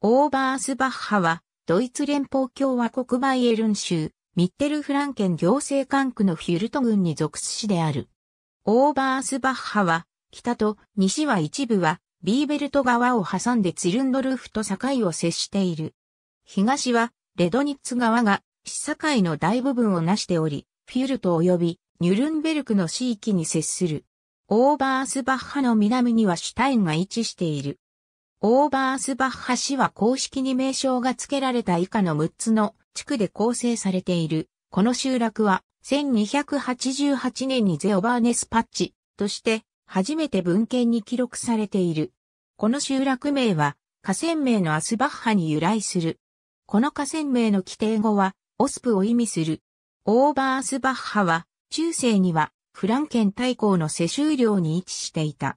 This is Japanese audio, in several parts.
オーバースバッハは、ドイツ連邦共和国バイエルン州、ミッテルフランケン行政管区のフュルト郡に属す市である。オーバースバッハは、北と西は一部は、ビーベルト川を挟んでツルンドルフと境を接している。東は、レドニッツ川が、市境の大部分をなしており、フュルト及び、ニュルンベルクの市域に接する。オーバースバッハの南にはシュタインが位置している。オーバースバッハ市は公式に名称が付けられた以下の6つの地区で構成されている。この集落は1288年にゼオバーネスパッチとして初めて文献に記録されている。この集落名は河川名のアスバッハに由来する。この河川名の規定語はオスプを意味する。オーバースバッハは中世にはフランケン大公の世襲領に位置していた。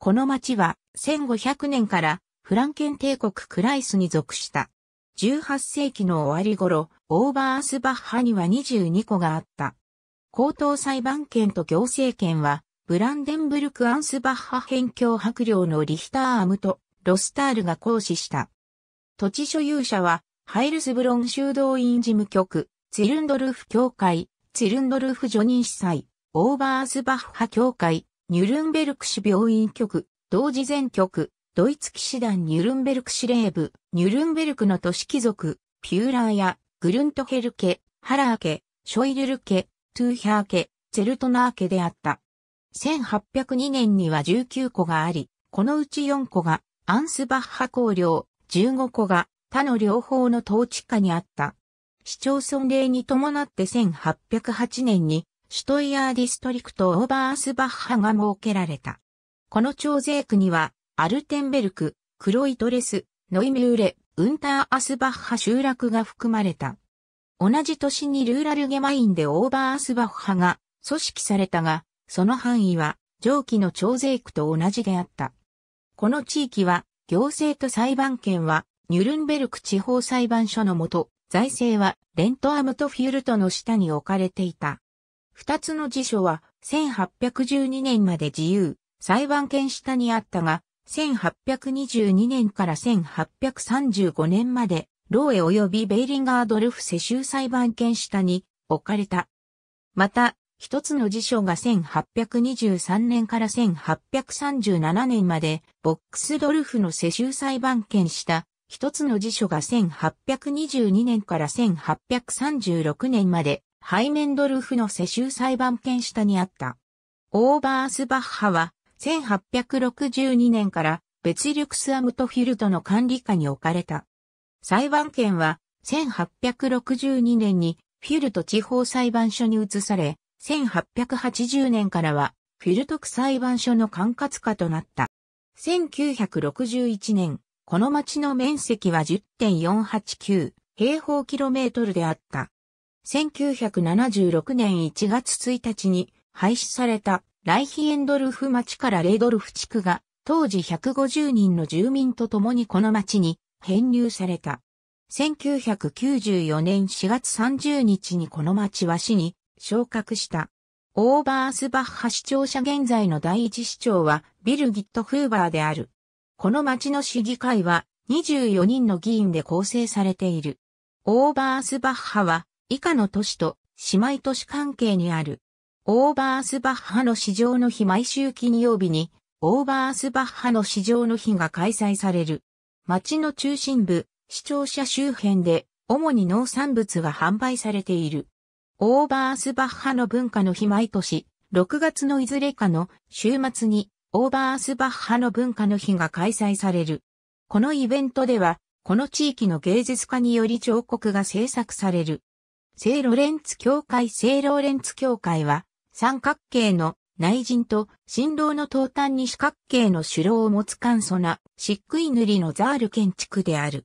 この町は1500年からフランケン帝国クライスに属した。18世紀の終わり頃、オーバースバッハには22個があった。高等裁判権と行政権は、ブランデンブルク・アンスバッハ辺境白領のリヒターアムとロスタールが行使した。土地所有者は、ハイルスブロン修道院事務局、ツィルンドルフ協会、ツィルンドルフ助任司祭、オーバースバッハ協会、ニュルンベルク市病院局、同時全局、ドイツ騎士団ニュルンベルク司令部、ニュルンベルクの都市貴族、ピューラーや、グルントヘル家、ハラー家、ショイルル家、トゥーヒャー家、ツェルトナー家であった。1802年には19個があり、このうち4個がアンスバッハ公領、15個が他の両方の統治下にあった。市町村令に伴って1808年にシュトイヤーディストリクトオーバーアスバッハが設けられた。この町税区にはアルテンベルク、黒いトレス、ノイミューレ、ウンターアスバッハ集落が含まれた。同じ年にルーラルゲマインでオーバーアスバッハが組織されたが、その範囲は上記の超税区と同じであった。この地域は行政と裁判権はニュルンベルク地方裁判所のもと、財政はレントアムとフュルトの下に置かれていた。二つの辞書は1812年まで自由、裁判権下にあったが、1822年から1835年まで、ローエ及びベイリンガードルフ世襲裁判権下に置かれた。また、一つの辞書が1823年から1837年まで、ボックスドルフの世襲裁判権下、一つの辞書が1822年から1836年まで、ハイメンドルフの世襲裁判権下にあった。オーバースバッハは、1862年から別リュクスアムトフィルドの管理下に置かれた。裁判権は1862年にフィルト地方裁判所に移され、1880年からはフィルト区裁判所の管轄下となった。1961年、この町の面積は10.489平方キロメートルであった。1976年1月1日に廃止されたライヒエンドルフ町からレードルフ地区が、当時150人の住民と共にこの町に編入された。1994年4月30日にこの町は市に昇格した。オーバースバッハ市長者現在の第一市長はビルギット・フーバーである。この町の市議会は24人の議員で構成されている。オーバースバッハは以下の都市と姉妹都市関係にある。オーバースバッハの市場の日毎週金曜日に、オーバースバッハの市場の日が開催される。町の中心部、市庁舎周辺で、主に農産物が販売されている。オーバースバッハの文化の日毎年、6月のいずれかの週末に、オーバースバッハの文化の日が開催される。このイベントでは、この地域の芸術家により彫刻が制作される。聖ロレンツ協会聖ローレンツ協会は、三角形の内陣と新郎の東端に四角形の首楼を持つ簡素な漆喰塗りのザール建築である。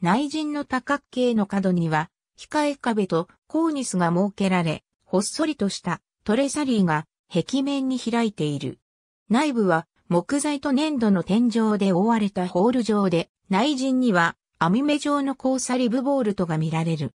内陣の多角形の角には控え壁とコーニスが設けられ、ほっそりとしたトレサリーが壁面に開いている。内部は木材と粘土の天井で覆われたホール上で、内陣には網目状の交差リブボールトが見られる。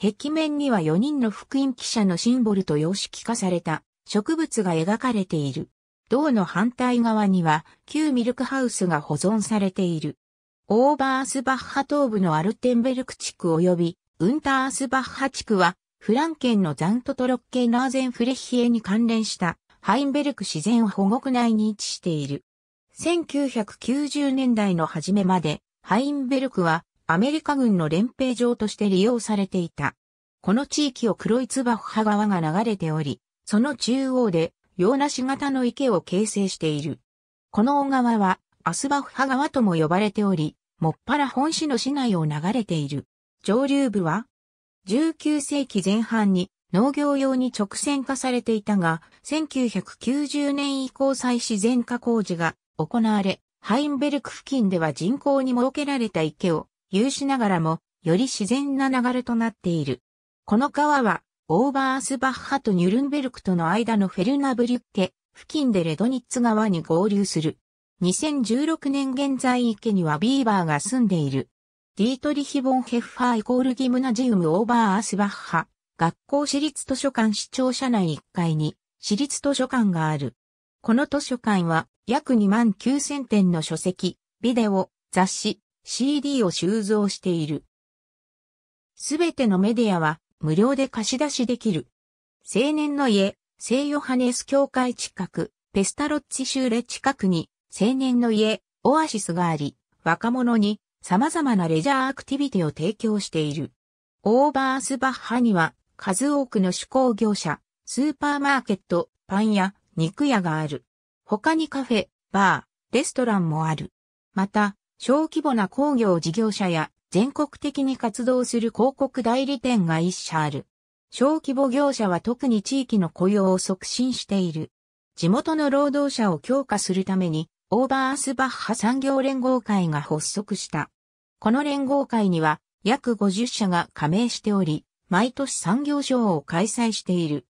壁面には4人の福音記者のシンボルと様式化された植物が描かれている。銅の反対側には旧ミルクハウスが保存されている。オーバースバッハ東部のアルテンベルク地区及びウンタースバッハ地区はフランケンのザントトロッケナーゼンフレヒエに関連したハインベルク自然保護区内に位置している。1990年代の初めまでハインベルクはアメリカ軍の連兵場として利用されていた。この地域を黒いツバッハ川が流れており、その中央で洋梨型の池を形成している。この小川はアスバフハ川とも呼ばれており、もっぱら本市の市内を流れている。上流部は19世紀前半に農業用に直線化されていたが、1990年以降再自然化工事が行われ、ハインベルク付近では人工に設けられた池を有しながらも、より自然な流れとなっている。この川はオーバースバッハとニュルンベルクとの間のフェルナブリュッケ付近でレドニッツ川に合流する。2016年現在池にはビーバーが住んでいる。ディートリヒ・ボンヘッファーイコールギムナジウム・オーバー・アスバッハ、学校私立図書館市庁舎内1階に私立図書館がある。この図書館は約2万9000点の書籍、ビデオ、雑誌、CD を収蔵している。すべてのメディアは無料で貸し出しできる。青年の家、聖ヨハネス教会近く、ペスタロッチ州で近くに、青年の家、オアシスがあり、若者に様々なレジャーアクティビティを提供している。オーバースバッハには、数多くの手工業者、スーパーマーケット、パン屋、肉屋がある。他にカフェ、バー、レストランもある。また、小規模な工業事業者や全国的に活動する広告代理店が一社ある。小規模業者は特に地域の雇用を促進している。地元の労働者を強化するために、オーバースバッハ産業連合会が発足した。この連合会には約50社が加盟しており、毎年産業賞を開催している。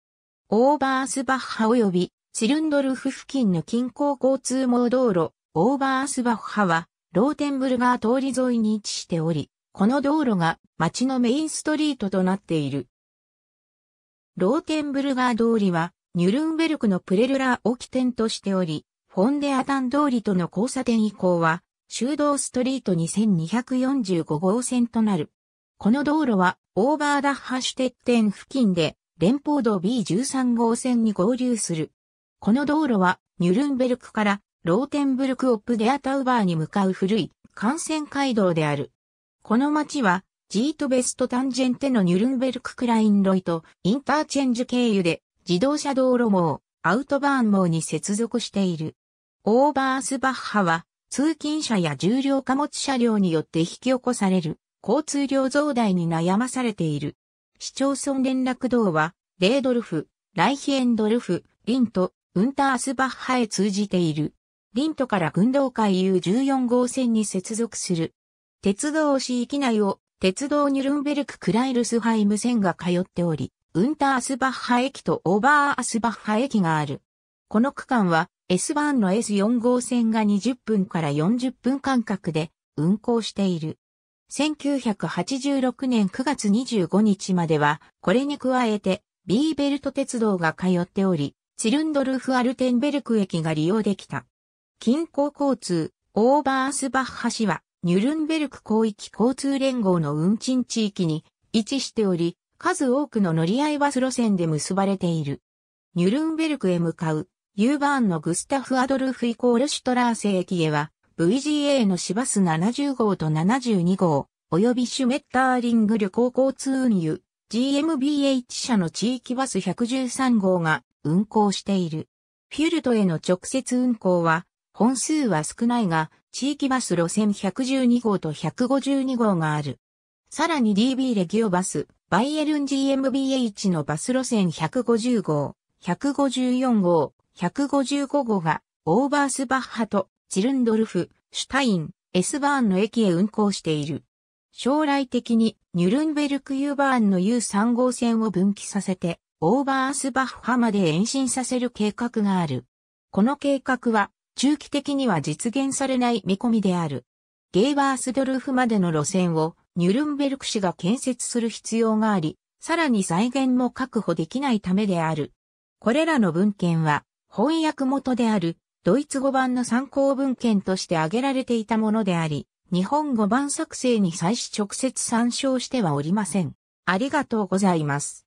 オーバースバッハ及びシルンドルフ付近の近郊交通網道路、オーバースバッハはローテンブルガー通り沿いに位置しており、この道路が街のメインストリートとなっている。ローテンブルガー通りは、ニュルンベルクのプレルラーを起点としており、フォンデアタン通りとの交差点以降は、修道ストリート2245号線となる。この道路は、オーバーダッハシュテッテン付近で、連邦道 B13 号線に合流する。この道路は、ニュルンベルクからローテンブルク・オップ・デア・タウバーに向かう古い幹線街道である。この街は、ジートベストタンジェンテのニュルンベルク・クラインロイト、インターチェンジ経由で、自動車道路網、アウトバーン網に接続している。オーバースバッハは、通勤車や重量貨物車両によって引き起こされる、交通量増大に悩まされている。市町村連絡道は、レードルフ、ライヒエンドルフ、リント、ウンタースバッハへ通じている。リントから群道会 U14 号線に接続する。鉄道市域内を鉄道ニュルンベルク・クライルスハイム線が通っており、ウンタースバッハ駅とオーバーアスバッハ駅がある。この区間は s ンの S4 号線が20分から40分間隔で運行している。1986年9月25日までは、これに加えて、B ベルト鉄道が通っており、チルンドルフ・アルテンベルク駅が利用できた。近郊交通、オーバースバッハ市は、ニュルンベルク広域交通連合の運賃地域に位置しており、数多くの乗り合いバス路線で結ばれている。ニュルンベルクへ向かう、ユーバーンのグスタフ・アドルフ・イコール・シュトラーセ駅へは、VGA の市バス70号と72号、及びシュメッターリング旅行交通運輸、GMBH 社の地域バス113号が運行している。フュルトへの直接運行は、本数は少ないが、地域バス路線112号と152号がある。さらに DB レギオバス、バイエルン GMBH のバス路線150号、154号、155号が、オーバースバッハと、チルンドルフ、シュタイン、エスバーンの駅へ運行している。将来的にニュルンベルク・ユーバーンの U3 号線を分岐させて、オーバースバッハまで延伸させる計画がある。この計画は中期的には実現されない見込みである。ゲーバースドルフまでの路線をニュルンベルク市が建設する必要があり、さらに財源も確保できないためである。これらの文献は翻訳元であるドイツ語版の参考文献として挙げられていたものであり、日本語版作成に際し直接参照してはおりません。ありがとうございます。